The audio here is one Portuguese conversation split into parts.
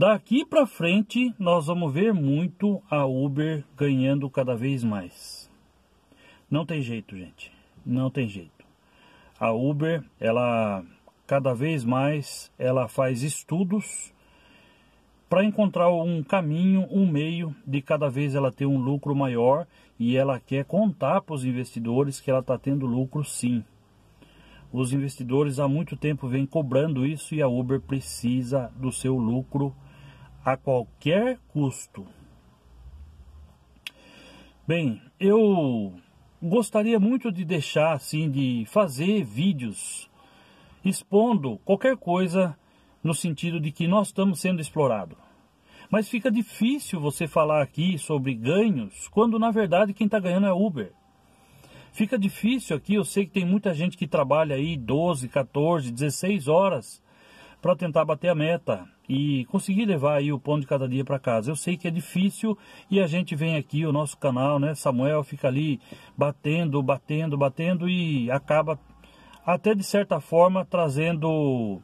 Daqui para frente, nós vamos ver muito a Uber ganhando cada vez mais. Não tem jeito, gente. Não tem jeito. A Uber, ela cada vez mais, ela faz estudos para encontrar um caminho, um meio de cada vez ela ter um lucro maior e ela quer contar para os investidores que ela está tendo lucro sim. Os investidores há muito tempo vêm cobrando isso e a Uber precisa do seu lucro a qualquer custo. Bem, eu gostaria muito de deixar assim de fazer vídeos expondo qualquer coisa no sentido de que nós estamos sendo explorados. Mas fica difícil você falar aqui sobre ganhos quando na verdade quem está ganhando é Uber. Fica difícil aqui, eu sei que tem muita gente que trabalha aí 12, 14, 16 horas para tentar bater a meta e conseguir levar aí o pão de cada dia para casa. Eu sei que é difícil e a gente vem aqui, o nosso canal, né? Samuel fica ali batendo, batendo, batendo e acaba até de certa forma trazendo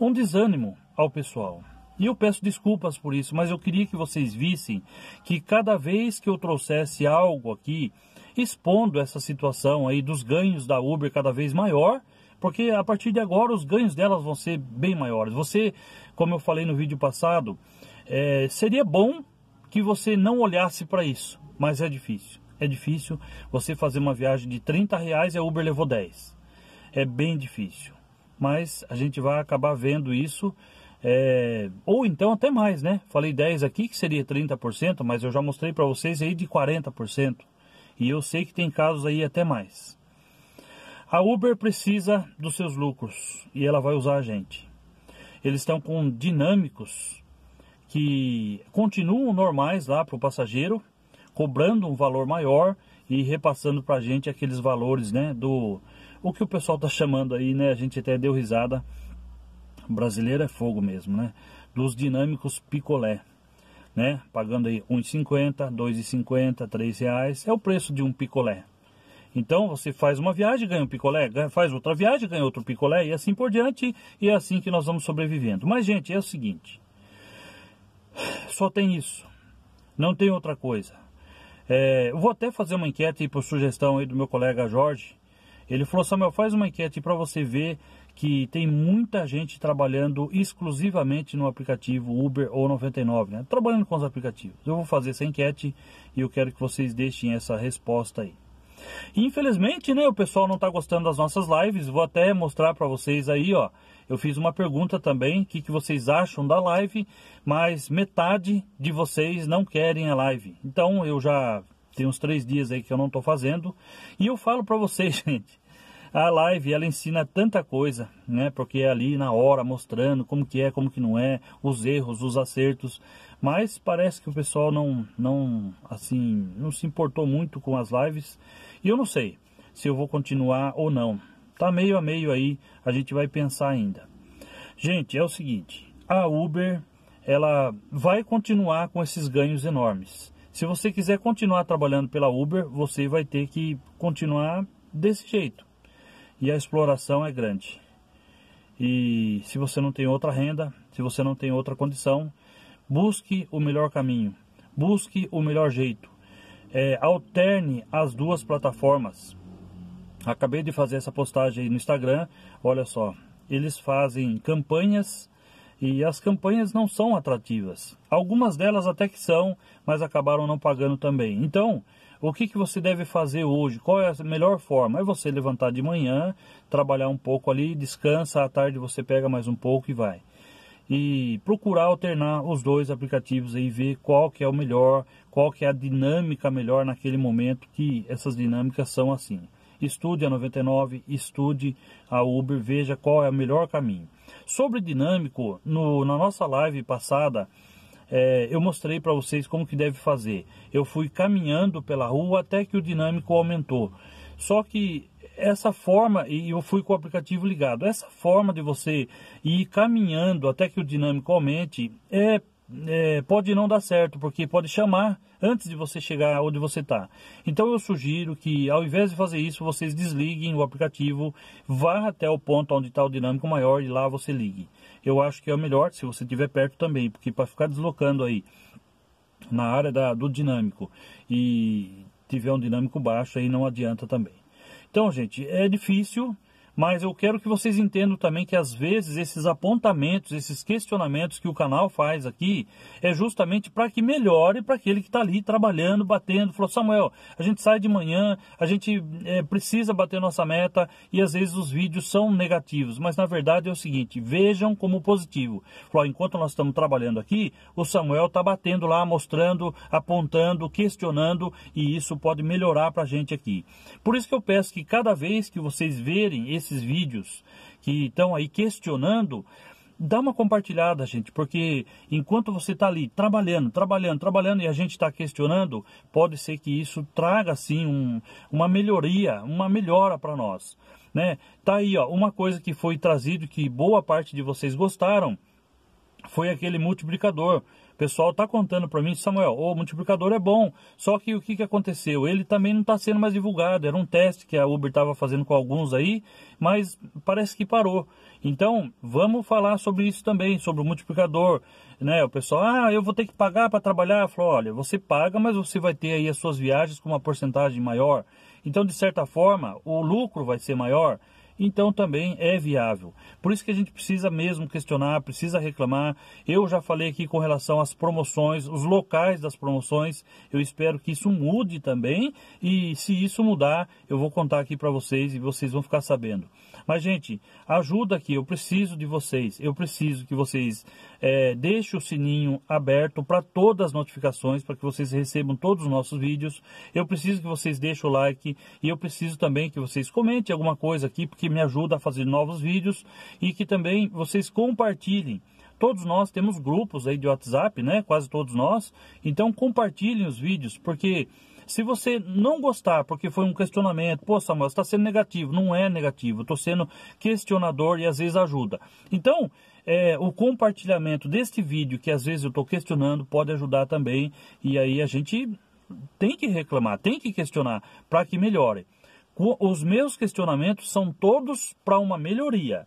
um desânimo ao pessoal. E eu peço desculpas por isso, mas eu queria que vocês vissem que cada vez que eu trouxesse algo aqui, expondo essa situação aí dos ganhos da Uber cada vez maior, porque a partir de agora os ganhos delas vão ser bem maiores. Você, como eu falei no vídeo passado, é, seria bom que você não olhasse para isso, mas é difícil. É difícil você fazer uma viagem de 30 reais e a Uber levou 10. É bem difícil, mas a gente vai acabar vendo isso. É, ou então até mais, né? Falei 10 aqui que seria 30%, mas eu já mostrei para vocês aí de 40%. E eu sei que tem casos aí até mais. A Uber precisa dos seus lucros e ela vai usar a gente. Eles estão com dinâmicos que continuam normais lá para o passageiro, cobrando um valor maior e repassando para a gente aqueles valores, né? Do o que o pessoal está chamando aí, né? A gente até deu risada. O brasileiro é fogo mesmo, né? Dos dinâmicos picolé, né? Pagando aí 1,50, 2,50, 3 reais é o preço de um picolé. Então você faz uma viagem, ganha um picolé, faz outra viagem, ganha outro picolé e assim por diante. E é assim que nós vamos sobrevivendo. Mas, gente, é o seguinte: só tem isso, não tem outra coisa. É, eu vou até fazer uma enquete por sugestão aí do meu colega Jorge. Ele falou: Samuel, faz uma enquete para você ver que tem muita gente trabalhando exclusivamente no aplicativo Uber ou 99, né? Trabalhando com os aplicativos. Eu vou fazer essa enquete e eu quero que vocês deixem essa resposta aí. E, infelizmente, né, o pessoal não está gostando das nossas lives. Vou até mostrar para vocês aí, ó. Eu fiz uma pergunta também, o que, que vocês acham da live, mas metade de vocês não querem a live. Então eu já tenho uns três dias aí que eu não estou fazendo. E eu falo para vocês, gente, a live ela ensina tanta coisa, né? Porque é ali na hora mostrando como que é, como que não é, os erros, os acertos. Mas parece que o pessoal não, não, assim, não se importou muito com as lives. E eu não sei se eu vou continuar ou não. Tá meio a meio aí, a gente vai pensar ainda. Gente, é o seguinte, a Uber ela vai continuar com esses ganhos enormes. Se você quiser continuar trabalhando pela Uber, você vai ter que continuar desse jeito e a exploração é grande. E se você não tem outra renda, se você não tem outra condição, busque o melhor caminho, busque o melhor jeito. É, alterne as duas plataformas. Acabei de fazer essa postagem no Instagram. Olha só, eles fazem campanhas e as campanhas não são atrativas. Algumas delas até que são, mas acabaram não pagando também. Então, o que, que você deve fazer hoje? Qual é a melhor forma? É você levantar de manhã, trabalhar um pouco ali, descansa, à tarde você pega mais um pouco e vai. E procurar alternar os dois aplicativos e ver qual que é o melhor, qual que é a dinâmica melhor naquele momento, que essas dinâmicas são assim. Estude a 99, estude a Uber, veja qual é o melhor caminho. Sobre dinâmico, no, na nossa live passada, é, eu mostrei para vocês como que deve fazer. Eu fui caminhando pela rua até que o dinâmico aumentou. Só que essa forma, e eu fui com o aplicativo ligado, essa forma de você ir caminhando até que o dinâmico aumente é, é pode não dar certo, porque pode chamar antes de você chegar onde você está. Então eu sugiro que ao invés de fazer isso, vocês desliguem o aplicativo, vá até o ponto onde está o dinâmico maior e lá você ligue eu acho que é o melhor se você tiver perto também, porque para ficar deslocando aí na área da, do dinâmico e tiver um dinâmico baixo aí não adianta também. Então, gente, é difícil, mas eu quero que vocês entendam também que às vezes esses apontamentos, esses questionamentos que o canal faz aqui é justamente para que melhore para aquele que está ali trabalhando, batendo. Falou, Samuel, a gente sai de manhã, a gente é, precisa bater nossa meta e às vezes os vídeos são negativos, mas na verdade é o seguinte: vejam como positivo. Falou, enquanto nós estamos trabalhando aqui, o Samuel está batendo lá, mostrando, apontando, questionando e isso pode melhorar para a gente aqui. Por isso que eu peço que cada vez que vocês verem esse esses vídeos que estão aí questionando, dá uma compartilhada, gente, porque enquanto você está ali trabalhando, trabalhando, trabalhando e a gente está questionando, pode ser que isso traga sim um, uma melhoria, uma melhora para nós, né? Tá aí, ó, uma coisa que foi trazido que boa parte de vocês gostaram foi aquele multiplicador. O pessoal está contando para mim, Samuel, o multiplicador é bom, só que o que, que aconteceu? Ele também não está sendo mais divulgado, era um teste que a Uber estava fazendo com alguns aí, mas parece que parou. Então, vamos falar sobre isso também, sobre o multiplicador, né? O pessoal, ah, eu vou ter que pagar para trabalhar. Eu falo, olha, você paga, mas você vai ter aí as suas viagens com uma porcentagem maior. Então, de certa forma, o lucro vai ser maior então também é viável. Por isso que a gente precisa mesmo questionar, precisa reclamar. Eu já falei aqui com relação às promoções, os locais das promoções. Eu espero que isso mude também e se isso mudar, eu vou contar aqui para vocês e vocês vão ficar sabendo. Mas, gente, ajuda aqui, eu preciso de vocês. Eu preciso que vocês é, deixem o sininho aberto para todas as notificações, para que vocês recebam todos os nossos vídeos. Eu preciso que vocês deixem o like e eu preciso também que vocês comentem alguma coisa aqui, porque me ajuda a fazer novos vídeos e que também vocês compartilhem todos nós temos grupos aí de WhatsApp, né? Quase todos nós. Então compartilhem os vídeos, porque se você não gostar, porque foi um questionamento, pô, Samuel, está sendo negativo. Não é negativo, estou sendo questionador e às vezes ajuda. Então, é, o compartilhamento deste vídeo, que às vezes eu estou questionando, pode ajudar também. E aí a gente tem que reclamar, tem que questionar para que melhore. Os meus questionamentos são todos para uma melhoria.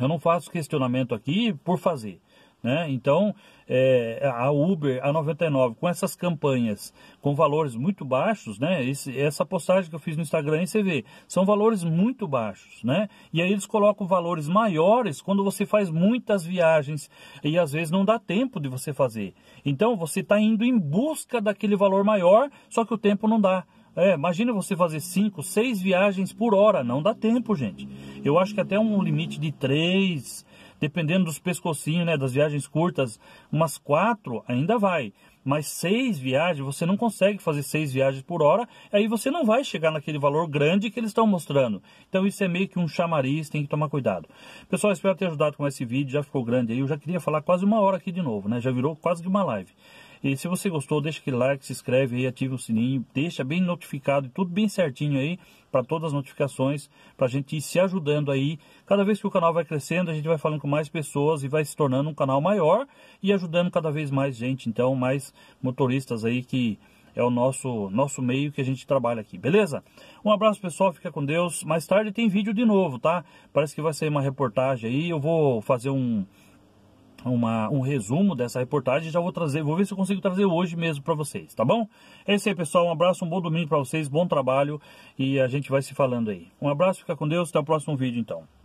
Eu não faço questionamento aqui por fazer. Né? Então, é, a Uber, a 99, com essas campanhas, com valores muito baixos, né? Esse, essa postagem que eu fiz no Instagram, aí você vê, são valores muito baixos, né? E aí eles colocam valores maiores quando você faz muitas viagens e às vezes não dá tempo de você fazer. Então, você está indo em busca daquele valor maior, só que o tempo não dá. É, imagina você fazer 5, 6 viagens por hora, não dá tempo, gente. Eu acho que até um limite de 3 dependendo dos pescocinhos, né, das viagens curtas, umas quatro ainda vai. Mas seis viagens, você não consegue fazer seis viagens por hora, aí você não vai chegar naquele valor grande que eles estão mostrando. Então isso é meio que um chamariz, tem que tomar cuidado. Pessoal, espero ter ajudado com esse vídeo, já ficou grande aí, eu já queria falar quase uma hora aqui de novo, né? Já virou quase que uma live. E se você gostou, deixa aquele like, se inscreve aí, ativa o sininho, deixa bem notificado, e tudo bem certinho aí para todas as notificações, para a gente ir se ajudando aí. Cada vez que o canal vai crescendo, a gente vai falando com mais pessoas e vai se tornando um canal maior e ajudando cada vez mais gente, então mais motoristas aí que é o nosso nosso meio que a gente trabalha aqui, beleza? Um abraço pessoal, fica com Deus. Mais tarde tem vídeo de novo, tá? Parece que vai sair uma reportagem aí, eu vou fazer um uma, um resumo dessa reportagem. Já vou trazer, vou ver se eu consigo trazer hoje mesmo para vocês, tá bom? É isso aí, pessoal. Um abraço, um bom domingo para vocês, bom trabalho e a gente vai se falando aí. Um abraço, fica com Deus, até o próximo vídeo então.